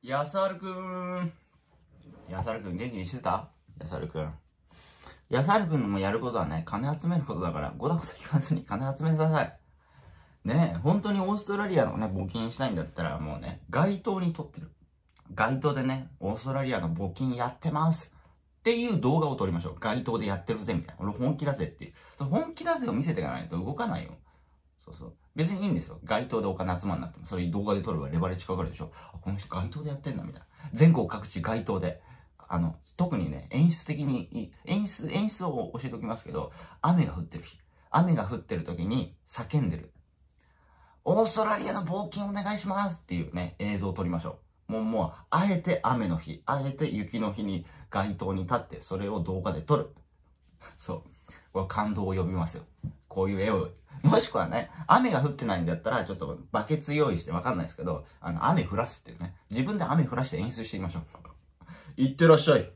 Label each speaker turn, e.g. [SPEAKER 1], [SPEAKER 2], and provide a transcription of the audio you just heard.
[SPEAKER 1] やさるくん。やさるくん、元気にしてたやさるくん。やさるくんもやることはね、金集めることだから、ごだごだ言わずに金集めなさい。ねえ、本当にオーストラリアのね、募金したいんだったら、もうね、街頭に撮ってる。街頭でね、オーストラリアの募金やってますっていう動画を撮りましょう。街頭でやってるぜ、みたいな。俺本気だぜっていう。その本気だぜを見せていかないと動かないよ。そうそう。別にいいんですよ。街頭でお金集まんなくても、それ動画で撮ればレバレッジかかるでしょ。あ、この人街頭でやってんだ、みたいな。全国各地街頭で。あの、特にね、演出的に、演出、演出を教えておきますけど、雨が降ってる日。雨が降ってる時に叫んでる。オーストラリアの冒険お願いしますっていうね、映像を撮りましょう。もう、もう、あえて雨の日、あえて雪の日に街頭に立って、それを動画で撮る。そう。これ感動を呼びますよ。こういう絵を もしくはね、雨が降ってないんだったら、ちょっとバケツ用意してわかんないですけど、あの、雨降らすっていうね。自分で雨降らして演出してみましょう。いってらっしゃい。